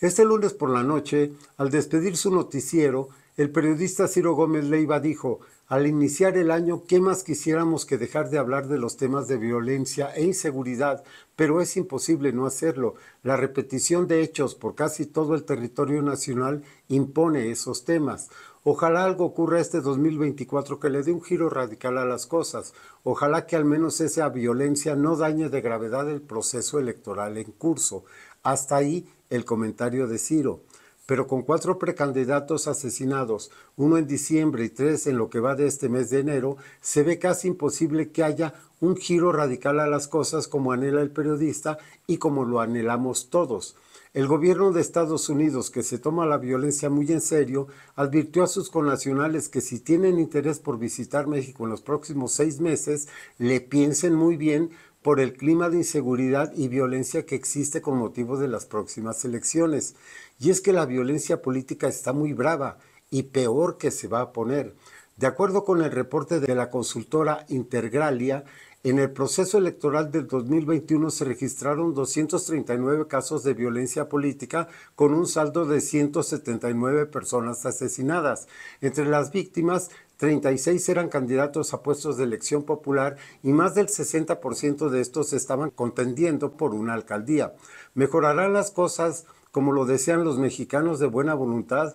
Este lunes por la noche, al despedir su noticiero, el periodista Ciro Gómez Leiva dijo, al iniciar el año, ¿qué más quisiéramos que dejar de hablar de los temas de violencia e inseguridad? Pero es imposible no hacerlo. La repetición de hechos por casi todo el territorio nacional impone esos temas. Ojalá algo ocurra este 2024 que le dé un giro radical a las cosas. Ojalá que al menos esa violencia no dañe de gravedad el proceso electoral en curso. Hasta ahí el comentario de Ciro, pero con cuatro precandidatos asesinados, uno en diciembre y tres en lo que va de este mes de enero, se ve casi imposible que haya un giro radical a las cosas como anhela el periodista y como lo anhelamos todos. El gobierno de Estados Unidos, que se toma la violencia muy en serio, advirtió a sus connacionales que si tienen interés por visitar México en los próximos seis meses, le piensen muy bien por el clima de inseguridad y violencia que existe con motivo de las próximas elecciones. Y es que la violencia política está muy brava y peor que se va a poner. De acuerdo con el reporte de la consultora Integralia, en el proceso electoral del 2021 se registraron 239 casos de violencia política con un saldo de 179 personas asesinadas. Entre las víctimas, 36 eran candidatos a puestos de elección popular y más del 60% de estos estaban contendiendo por una alcaldía. ¿Mejorarán las cosas como lo desean los mexicanos de buena voluntad?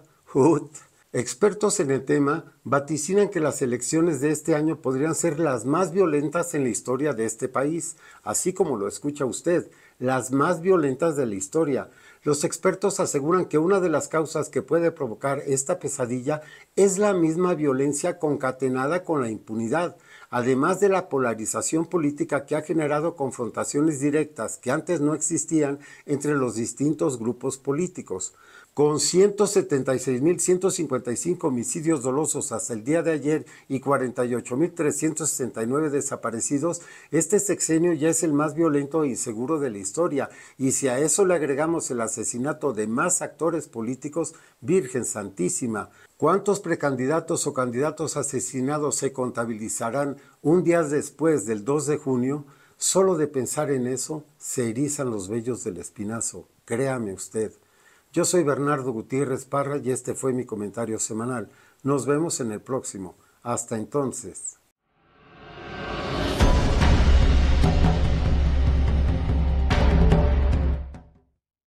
Expertos en el tema vaticinan que las elecciones de este año podrían ser las más violentas en la historia de este país, así como lo escucha usted, las más violentas de la historia. Los expertos aseguran que una de las causas que puede provocar esta pesadilla es la misma violencia concatenada con la impunidad, además de la polarización política que ha generado confrontaciones directas que antes no existían entre los distintos grupos políticos. Con 176.155 homicidios dolosos hasta el día de ayer y 48.369 desaparecidos, este sexenio ya es el más violento e inseguro de la historia. Y si a eso le agregamos el asesinato de más actores políticos, Virgen Santísima, ¿Cuántos precandidatos o candidatos asesinados se contabilizarán un día después del 2 de junio? Solo de pensar en eso se erizan los vellos del espinazo, créame usted. Yo soy Bernardo Gutiérrez Parra y este fue mi comentario semanal. Nos vemos en el próximo. Hasta entonces.